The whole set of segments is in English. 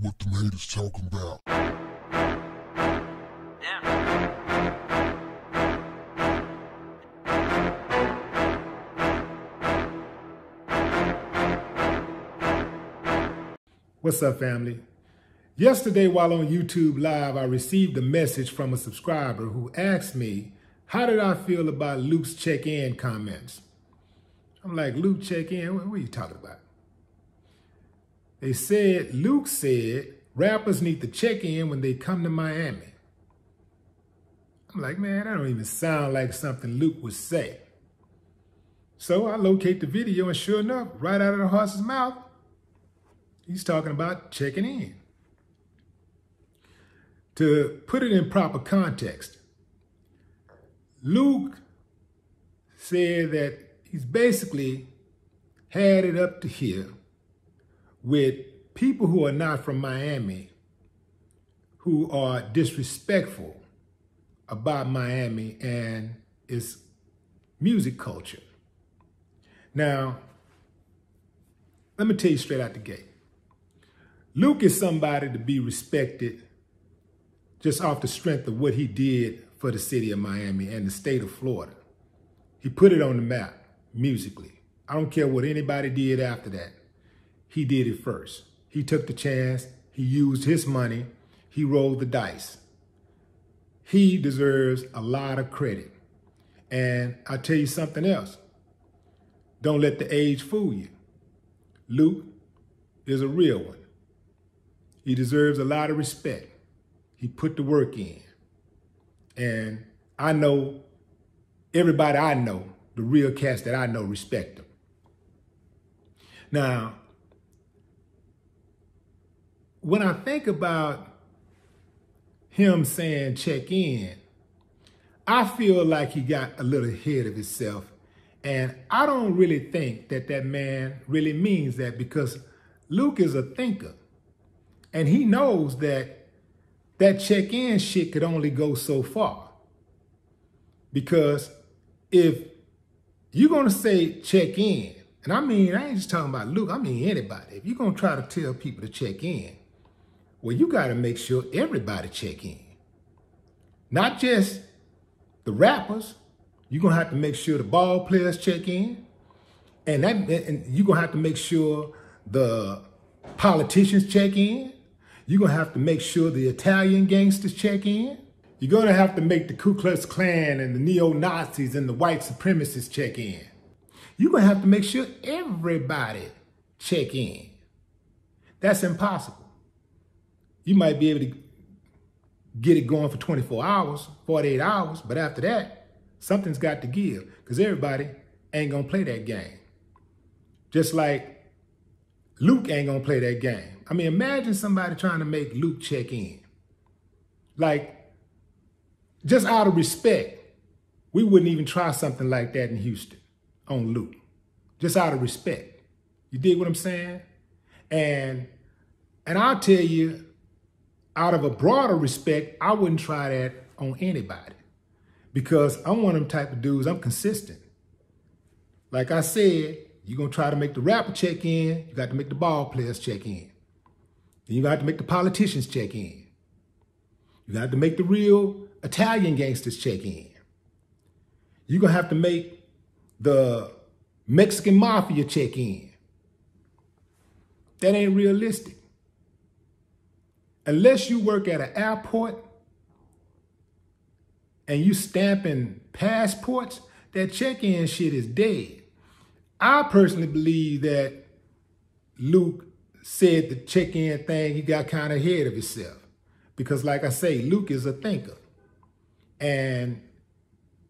what the haters talking about. What's up, family? Yesterday, while on YouTube Live, I received a message from a subscriber who asked me, How did I feel about Luke's check in comments? I'm like, Luke check in? What are you talking about? They said, Luke said, rappers need to check in when they come to Miami. I'm like, man, that don't even sound like something Luke would say. So I locate the video and sure enough, right out of the horse's mouth, he's talking about checking in. To put it in proper context, Luke said that he's basically had it up to here with people who are not from Miami who are disrespectful about Miami and its music culture. Now, let me tell you straight out the gate. Luke is somebody to be respected just off the strength of what he did for the city of Miami and the state of Florida. He put it on the map musically. I don't care what anybody did after that he did it first. He took the chance. He used his money. He rolled the dice. He deserves a lot of credit. And I'll tell you something else. Don't let the age fool you. Luke is a real one. He deserves a lot of respect. He put the work in. And I know everybody I know, the real cats that I know respect him. Now, when I think about him saying check in, I feel like he got a little ahead of himself. And I don't really think that that man really means that because Luke is a thinker. And he knows that that check in shit could only go so far. Because if you're going to say check in, and I mean, I ain't just talking about Luke, I mean anybody. If you're going to try to tell people to check in, well, you got to make sure everybody check in. Not just the rappers. You're going to have to make sure the ball players check in. And, that, and you're going to have to make sure the politicians check in. You're going to have to make sure the Italian gangsters check in. You're going to have to make the Ku Klux Klan and the neo-Nazis and the white supremacists check in. You're going to have to make sure everybody check in. That's impossible you might be able to get it going for 24 hours, 48 hours, but after that, something's got to give because everybody ain't going to play that game. Just like Luke ain't going to play that game. I mean, imagine somebody trying to make Luke check in. Like, just out of respect, we wouldn't even try something like that in Houston on Luke. Just out of respect. You dig what I'm saying? And and I'll tell you, out of a broader respect, I wouldn't try that on anybody because I'm one of them type of dudes, I'm consistent. Like I said, you're going to try to make the rapper check in, you got to make the ball players check in. Then you got to make the politicians check in. You got to make the real Italian gangsters check in. You're going to have to make the Mexican mafia check in. That ain't realistic unless you work at an airport and you stamping passports, that check-in shit is dead. I personally believe that Luke said the check-in thing, he got kind of ahead of himself. Because like I say, Luke is a thinker. And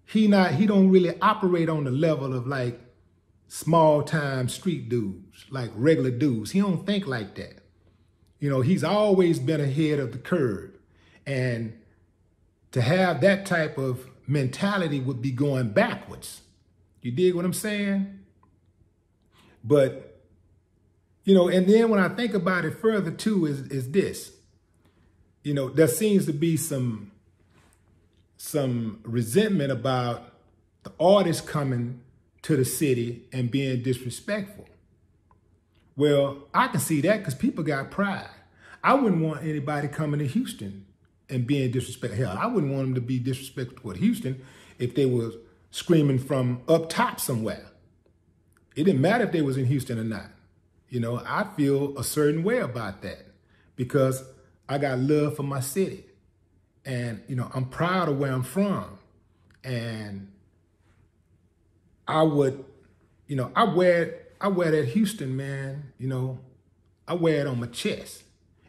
he not he don't really operate on the level of like small time street dudes, like regular dudes. He don't think like that. You know, he's always been ahead of the curve. And to have that type of mentality would be going backwards. You dig what I'm saying? But, you know, and then when I think about it further too, is, is this, you know, there seems to be some, some resentment about the artists coming to the city and being disrespectful. Well, I can see that because people got pride. I wouldn't want anybody coming to Houston and being disrespectful. Hell, I wouldn't want them to be disrespectful toward Houston if they were screaming from up top somewhere. It didn't matter if they was in Houston or not. You know, I feel a certain way about that because I got love for my city. And, you know, I'm proud of where I'm from. And I would, you know, I wear I wear that Houston, man, you know, I wear it on my chest.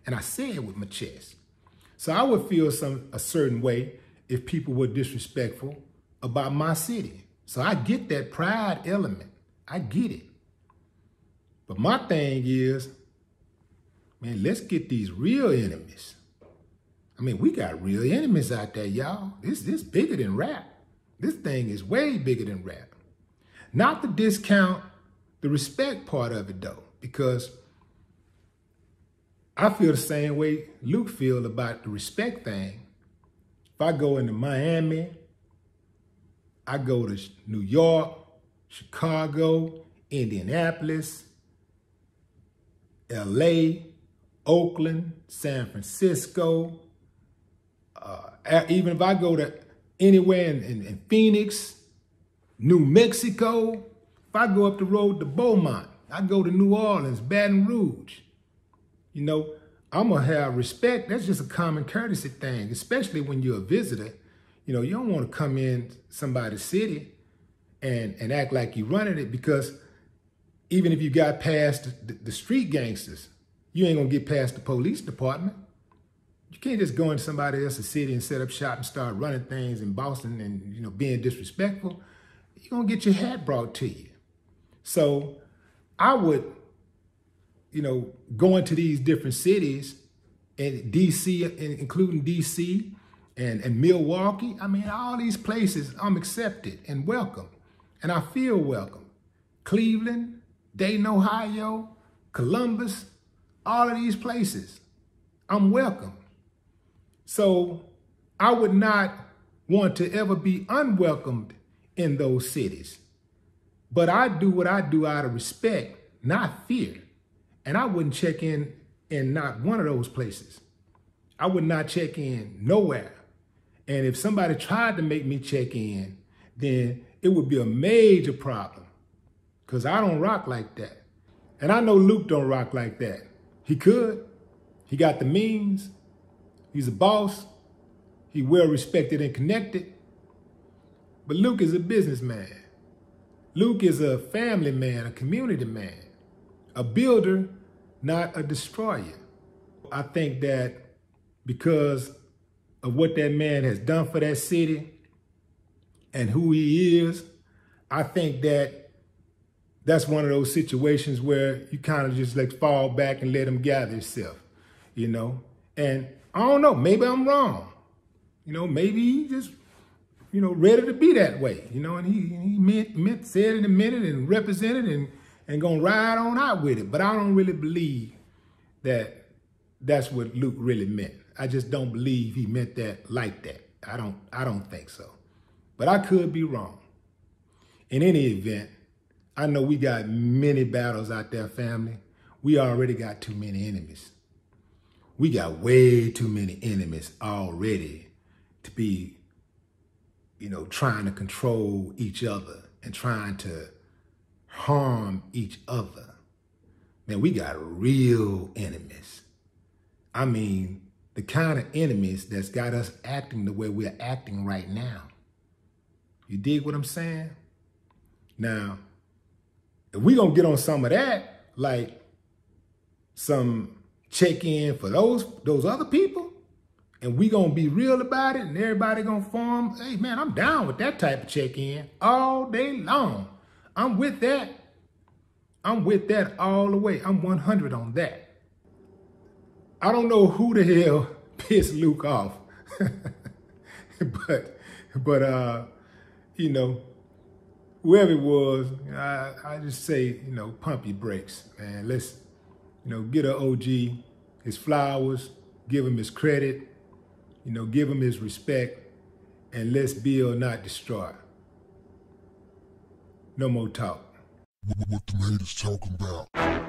And I say it with my chest. So I would feel some a certain way if people were disrespectful about my city. So I get that pride element. I get it. But my thing is, man, let's get these real enemies. I mean, we got real enemies out there, y'all. This this bigger than rap. This thing is way bigger than rap. Not the discount the respect part of it though, because I feel the same way Luke feel about the respect thing. If I go into Miami, I go to New York, Chicago, Indianapolis, LA, Oakland, San Francisco, uh, even if I go to anywhere in, in, in Phoenix, New Mexico, if I go up the road to Beaumont, I go to New Orleans, Baton Rouge, you know, I'm going to have respect. That's just a common courtesy thing, especially when you're a visitor. You know, you don't want to come in somebody's city and, and act like you're running it because even if you got past the, the street gangsters, you ain't going to get past the police department. You can't just go into somebody else's city and set up shop and start running things in Boston and, you know, being disrespectful. You're going to get your hat brought to you. So I would, you know, go into these different cities and DC, including DC and, and Milwaukee. I mean, all these places I'm accepted and welcome and I feel welcome. Cleveland, Dayton, Ohio, Columbus, all of these places, I'm welcome. So I would not want to ever be unwelcomed in those cities. But I do what I do out of respect, not fear. And I wouldn't check in in not one of those places. I would not check in nowhere. And if somebody tried to make me check in, then it would be a major problem because I don't rock like that. And I know Luke don't rock like that. He could. He got the means. He's a boss. He well respected and connected. But Luke is a businessman. Luke is a family man, a community man, a builder, not a destroyer. I think that because of what that man has done for that city and who he is, I think that that's one of those situations where you kind of just like fall back and let him gather himself, you know? And I don't know, maybe I'm wrong. You know, maybe he just you know, ready to be that way, you know, and he, he meant, meant, said in a minute and represented and, and gonna ride on out with it. But I don't really believe that that's what Luke really meant. I just don't believe he meant that like that. I don't, I don't think so. But I could be wrong. In any event, I know we got many battles out there, family. We already got too many enemies. We got way too many enemies already to be you know, trying to control each other and trying to harm each other. Man, we got real enemies. I mean, the kind of enemies that's got us acting the way we're acting right now. You dig what I'm saying? Now, if we gonna get on some of that, like some check in for those those other people, and we gonna be real about it and everybody gonna form, hey man, I'm down with that type of check-in all day long. I'm with that. I'm with that all the way. I'm 100 on that. I don't know who the hell pissed Luke off, but, but, uh, you know, whoever it was, I, I just say, you know, pump your brakes, man. Let's, you know, get an OG his flowers, give him his credit, you know, give him his respect and let's build, not destroy. No more talk. What, what, what the haters talking about?